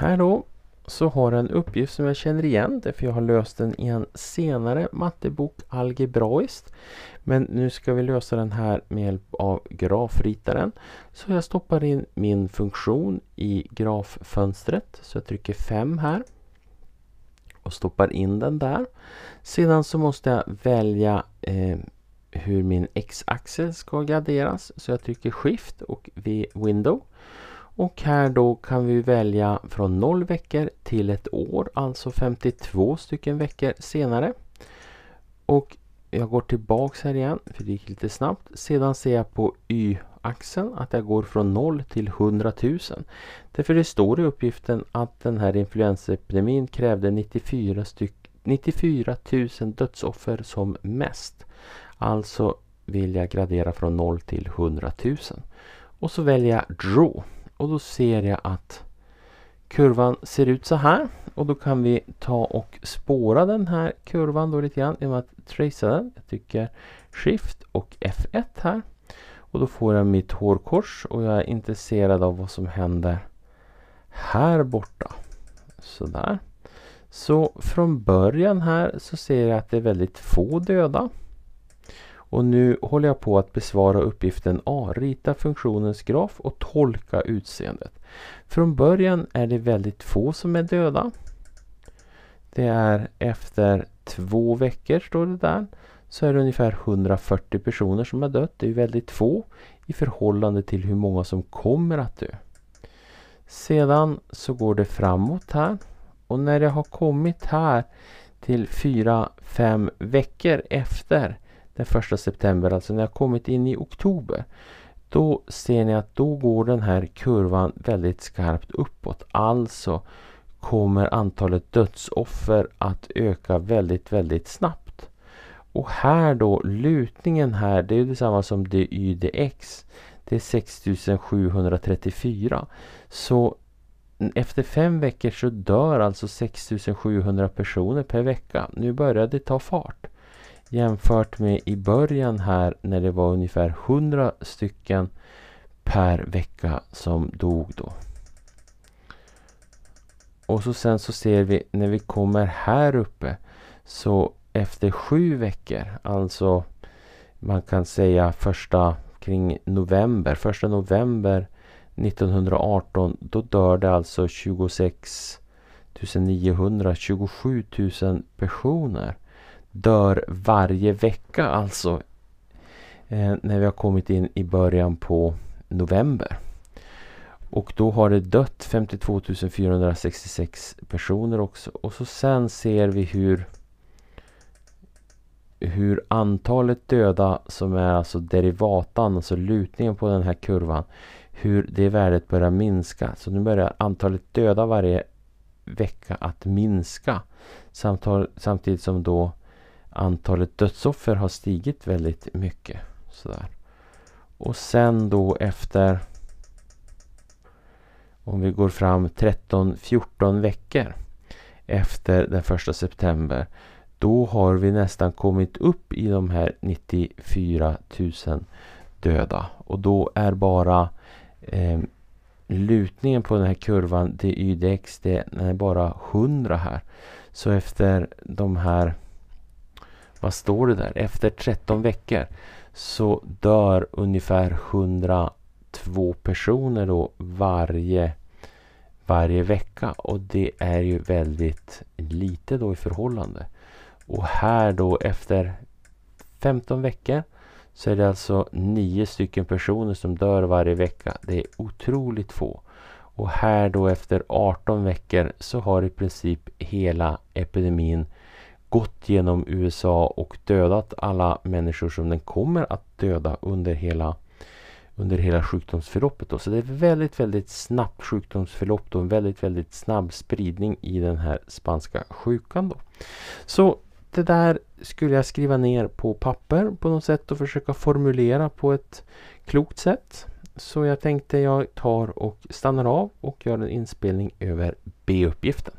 Här då så har jag en uppgift som jag känner igen därför jag har löst den i en senare mattebok algebraiskt. Men nu ska vi lösa den här med hjälp av grafritaren. Så jag stoppar in min funktion i graffönstret. Så jag trycker 5 här och stoppar in den där. Sedan så måste jag välja eh, hur min x-axel ska graderas. Så jag trycker Shift och V-window. Och här då kan vi välja från 0 veckor till ett år, alltså 52 stycken veckor senare. Och jag går tillbaks här igen, för det gick lite snabbt. Sedan ser jag på y-axeln att jag går från 0 till 100 000. Därför det står i uppgiften att den här influensaepidemin krävde 94, styck, 94 000 dödsoffer som mest. Alltså vill jag gradera från 0 till 100 000. Och så väljer jag Draw och då ser jag att kurvan ser ut så här och då kan vi ta och spåra den här kurvan då lite grann genom att tracea den. Jag tycker Shift och F1 här och då får jag mitt hårkors och jag är intresserad av vad som händer här borta. Sådär. Så från början här så ser jag att det är väldigt få döda. Och nu håller jag på att besvara uppgiften A. Rita funktionens graf och tolka utseendet. Från början är det väldigt få som är döda. Det är efter två veckor, står det där, så är det ungefär 140 personer som har dött. Det är väldigt få i förhållande till hur många som kommer att dö. Sedan så går det framåt här. Och när jag har kommit här till 4-5 veckor efter den första september, alltså när jag kommit in i oktober. Då ser ni att då går den här kurvan väldigt skarpt uppåt. Alltså kommer antalet dödsoffer att öka väldigt, väldigt snabbt. Och här då, lutningen här, det är detsamma som DYDX. Det är 6734. Så efter fem veckor så dör alltså 6700 personer per vecka. Nu börjar det ta fart. Jämfört med i början här när det var ungefär 100 stycken per vecka som dog då. Och så sen så ser vi när vi kommer här uppe så efter sju veckor, alltså man kan säga första kring november, första november 1918 då dör det alltså 26 900, 27 000 personer dör varje vecka alltså eh, när vi har kommit in i början på november. Och då har det dött 52 466 personer också. Och så sen ser vi hur hur antalet döda som är alltså derivatan, alltså lutningen på den här kurvan, hur det värdet börjar minska. Så nu börjar antalet döda varje vecka att minska. Samtidigt som då antalet dödsoffer har stigit väldigt mycket. Sådär. Och sen då efter om vi går fram 13-14 veckor efter den 1 september då har vi nästan kommit upp i de här 94 000 döda och då är bara eh, lutningen på den här kurvan till YDX det, den är bara 100 här. Så efter de här vad står det där? Efter 13 veckor så dör ungefär 102 personer då varje, varje vecka och det är ju väldigt lite då i förhållande. Och här då efter 15 veckor så är det alltså nio stycken personer som dör varje vecka. Det är otroligt få. Och här då efter 18 veckor så har i princip hela epidemin gått genom USA och dödat alla människor som den kommer att döda under hela, under hela sjukdomsförloppet. Då. Så det är ett väldigt, väldigt snabbt sjukdomsförlopp och en väldigt, väldigt snabb spridning i den här spanska sjukan. Då. Så det där skulle jag skriva ner på papper på något sätt och försöka formulera på ett klokt sätt. Så jag tänkte jag tar och stannar av och gör en inspelning över B-uppgiften.